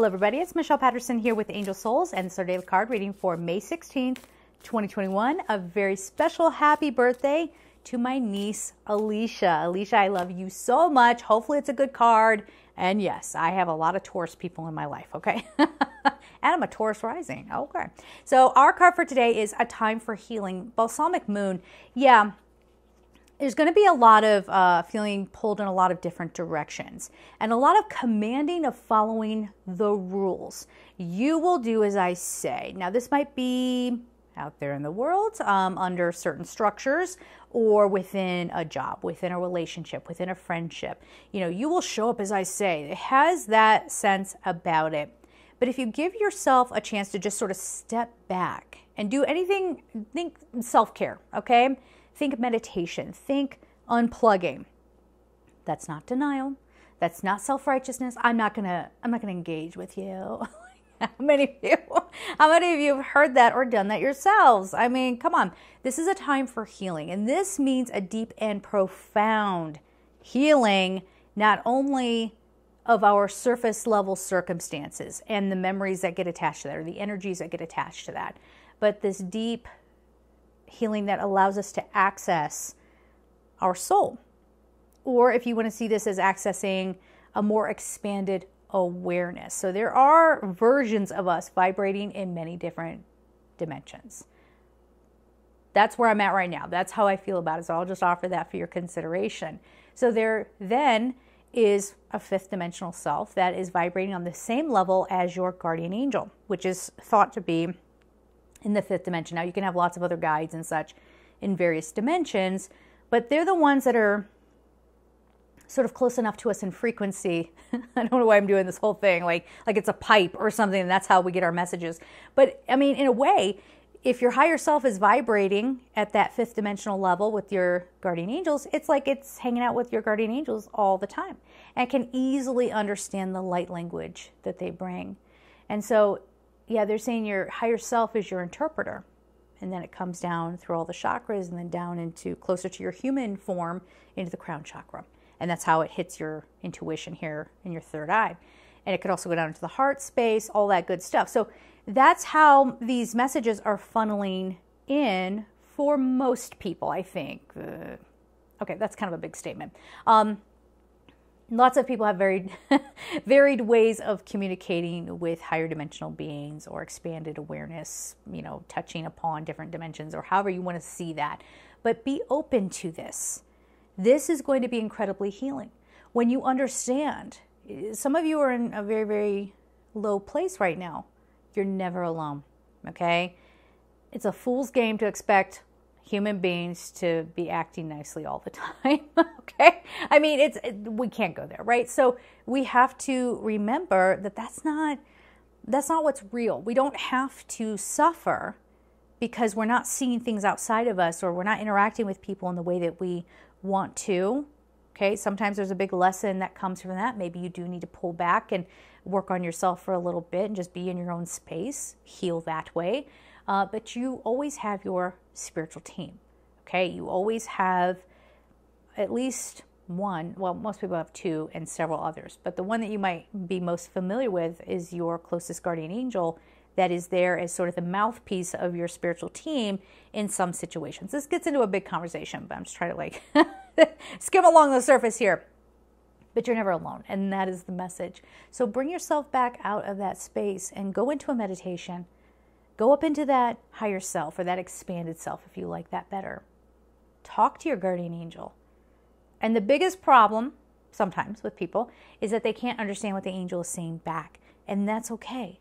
Hello, everybody. It's Michelle Patterson here with Angel Souls and this card reading for May 16th, 2021. A very special happy birthday to my niece, Alicia. Alicia, I love you so much. Hopefully, it's a good card. And yes, I have a lot of Taurus people in my life, okay? and I'm a Taurus rising, okay. So, our card for today is A Time for Healing, Balsamic Moon. Yeah there's going to be a lot of uh, feeling pulled in a lot of different directions and a lot of commanding of following the rules. You will do as I say. Now, this might be out there in the world um, under certain structures or within a job, within a relationship, within a friendship. You know, you will show up as I say. It has that sense about it. But if you give yourself a chance to just sort of step back and do anything, think self care, okay? Think meditation, think unplugging. That's not denial. That's not self-righteousness. I'm not going to I'm not going to engage with you. how many of you how many of you have heard that or done that yourselves? I mean, come on. This is a time for healing, and this means a deep and profound healing not only of our surface level circumstances and the memories that get attached to that or the energies that get attached to that, but this deep healing that allows us to access our soul. Or if you want to see this as accessing a more expanded awareness. So there are versions of us vibrating in many different dimensions. That's where I'm at right now. That's how I feel about it. So I'll just offer that for your consideration. So there then is a fifth dimensional self that is vibrating on the same level as your guardian angel, which is thought to be in the fifth dimension. Now, you can have lots of other guides and such in various dimensions, but they're the ones that are sort of close enough to us in frequency. I don't know why I'm doing this whole thing like like it's a pipe or something and that's how we get our messages. But I mean in a way, if your higher self is vibrating at that fifth dimensional level with your guardian angels, it's like it's hanging out with your guardian angels all the time and can easily understand the light language that they bring. And so yeah, they're saying your higher self is your interpreter. And then it comes down through all the chakras and then down into closer to your human form into the crown chakra. And that's how it hits your intuition here in your third eye. And it could also go down into the heart space, all that good stuff. So that's how these messages are funneling in for most people, I think. Uh, okay, that's kind of a big statement. Um, lots of people have varied, varied ways of communicating with higher dimensional beings or expanded awareness, you know, touching upon different dimensions or however you want to see that. But be open to this. This is going to be incredibly healing. When you understand, some of you are in a very, very low place right now. You're never alone, okay? It's a fool's game to expect human beings to be acting nicely all the time. okay. I mean, it's, it, we can't go there, right? So we have to remember that that's not, that's not what's real. We don't have to suffer because we're not seeing things outside of us or we're not interacting with people in the way that we want to. Okay, sometimes there's a big lesson that comes from that. Maybe you do need to pull back and work on yourself for a little bit and just be in your own space, heal that way. Uh, but you always have your spiritual team. Okay, you always have at least one, well, most people have two and several others, but the one that you might be most familiar with is your closest guardian angel that is there as sort of the mouthpiece of your spiritual team in some situations. This gets into a big conversation, but I'm just trying to like skim along the surface here. But you're never alone, and that is the message. So bring yourself back out of that space and go into a meditation Go up into that higher self or that expanded self if you like that better. Talk to your guardian angel. And the biggest problem sometimes with people is that they can't understand what the angel is saying back. And that's okay.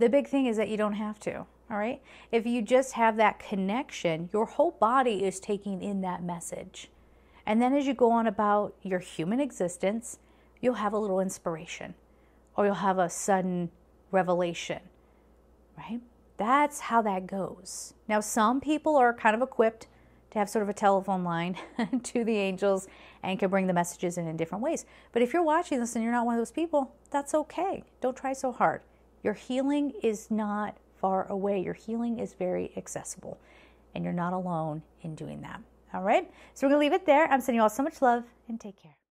The big thing is that you don't have to. All right. If you just have that connection, your whole body is taking in that message. And then as you go on about your human existence, you'll have a little inspiration or you'll have a sudden revelation, right? That's how that goes. Now, some people are kind of equipped to have sort of a telephone line to the angels and can bring the messages in in different ways. But if you're watching this and you're not one of those people, that's okay. Don't try so hard. Your healing is not far away, your healing is very accessible, and you're not alone in doing that. All right? So we're going to leave it there. I'm sending you all so much love and take care.